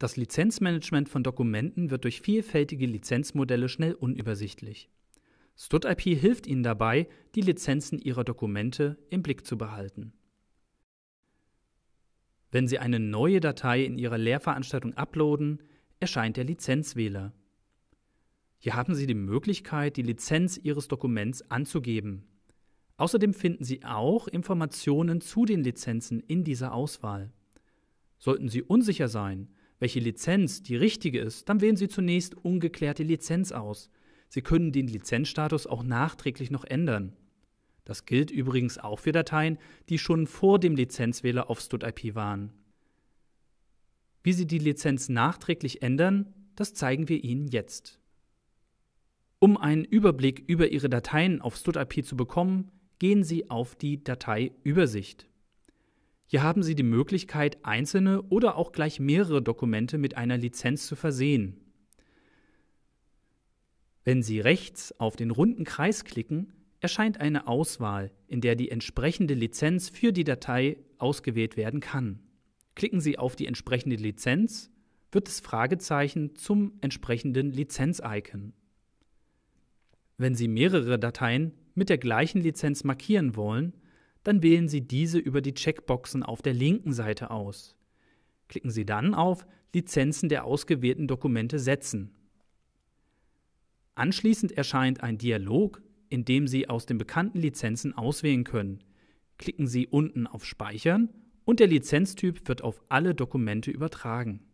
Das Lizenzmanagement von Dokumenten wird durch vielfältige Lizenzmodelle schnell unübersichtlich. StudIP hilft Ihnen dabei, die Lizenzen Ihrer Dokumente im Blick zu behalten. Wenn Sie eine neue Datei in Ihrer Lehrveranstaltung uploaden, erscheint der Lizenzwähler. Hier haben Sie die Möglichkeit, die Lizenz Ihres Dokuments anzugeben. Außerdem finden Sie auch Informationen zu den Lizenzen in dieser Auswahl. Sollten Sie unsicher sein, welche Lizenz die richtige ist, dann wählen Sie zunächst ungeklärte Lizenz aus. Sie können den Lizenzstatus auch nachträglich noch ändern. Das gilt übrigens auch für Dateien, die schon vor dem Lizenzwähler auf StudIP waren. Wie Sie die Lizenz nachträglich ändern, das zeigen wir Ihnen jetzt. Um einen Überblick über Ihre Dateien auf StudIP zu bekommen, gehen Sie auf die Dateiübersicht. Hier haben Sie die Möglichkeit, einzelne oder auch gleich mehrere Dokumente mit einer Lizenz zu versehen. Wenn Sie rechts auf den runden Kreis klicken, erscheint eine Auswahl, in der die entsprechende Lizenz für die Datei ausgewählt werden kann. Klicken Sie auf die entsprechende Lizenz, wird das Fragezeichen zum entsprechenden Lizenz-Icon. Wenn Sie mehrere Dateien mit der gleichen Lizenz markieren wollen, dann wählen Sie diese über die Checkboxen auf der linken Seite aus. Klicken Sie dann auf Lizenzen der ausgewählten Dokumente setzen. Anschließend erscheint ein Dialog, in dem Sie aus den bekannten Lizenzen auswählen können. Klicken Sie unten auf Speichern und der Lizenztyp wird auf alle Dokumente übertragen.